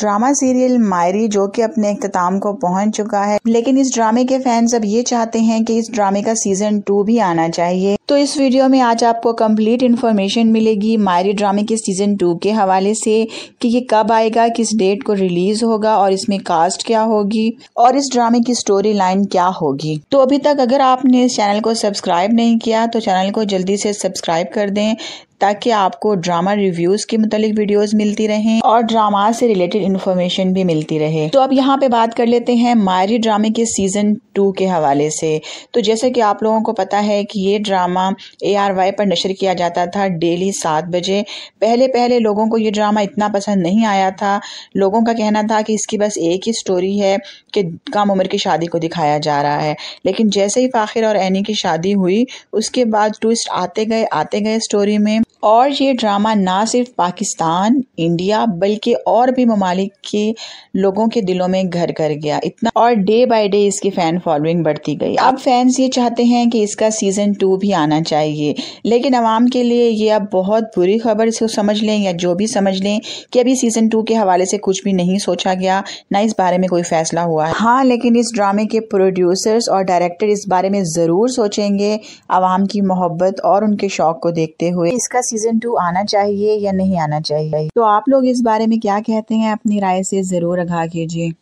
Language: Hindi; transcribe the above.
ड्रामा सीरियल मायरी जो कि अपने अख्ताम को पहुंच चुका है लेकिन इस ड्रामे के फैंस अब ये चाहते हैं कि इस ड्रामे का सीजन टू भी आना चाहिए तो इस वीडियो में आज आपको कंप्लीट इन्फॉर्मेशन मिलेगी मायरी ड्रामे के सीजन टू के हवाले से कि ये कब आएगा किस डेट को रिलीज होगा और इसमें कास्ट क्या होगी और इस ड्रामे की स्टोरी लाइन क्या होगी तो अभी तक अगर आपने इस चैनल को सब्सक्राइब नहीं किया तो चैनल को जल्दी से सब्सक्राइब कर दें ताकि आपको ड्रामा रिव्यूज के मुतालिक वीडियोस मिलती रहें और ड्रामा से रिलेटेड इन्फॉर्मेशन भी मिलती रहे तो अब यहाँ पे बात कर लेते हैं मायरी ड्रामे के सीजन टू के हवाले से तो जैसे कि आप लोगों को पता है कि ये ड्रामा ए आर वाई पर नशर किया जाता था डेली सात बजे पहले पहले लोगों को ये ड्रामा इतना पसंद नहीं आया था लोगों का कहना था कि इसकी बस एक ही स्टोरी है कि कम उम्र की शादी को दिखाया जा रहा है लेकिन जैसे ही फ़ाखिर और एनी की शादी हुई उसके बाद ट्विस्ट आते गए आते गए स्टोरी में और ये ड्रामा ना सिर्फ पाकिस्तान इंडिया बल्कि और भी ममालिक के लोगों के दिलों में घर कर गया इतना और डे बाय डे इसकी फ़ैन फॉलोइंग बढ़ती गई अब फैंस ये चाहते हैं कि इसका सीज़न टू भी आना चाहिए लेकिन आवाम के लिए ये अब बहुत बुरी खबर इसको समझ लें या जो भी समझ लें कि अभी सीज़न टू के हवाले से कुछ भी नहीं सोचा गया ना इस बारे में कोई फ़ैसला हुआ है हाँ लेकिन इस ड्रामे के प्रोड्यूसर्स और डायरेक्टर इस बारे में ज़रूर सोचेंगे आवाम की मोहब्बत और उनके शौक को देखते हुए इसका सीजन टू आना चाहिए या नहीं आना चाहिए तो आप लोग इस बारे में क्या कहते हैं अपनी राय से जरूर आगा कीजिए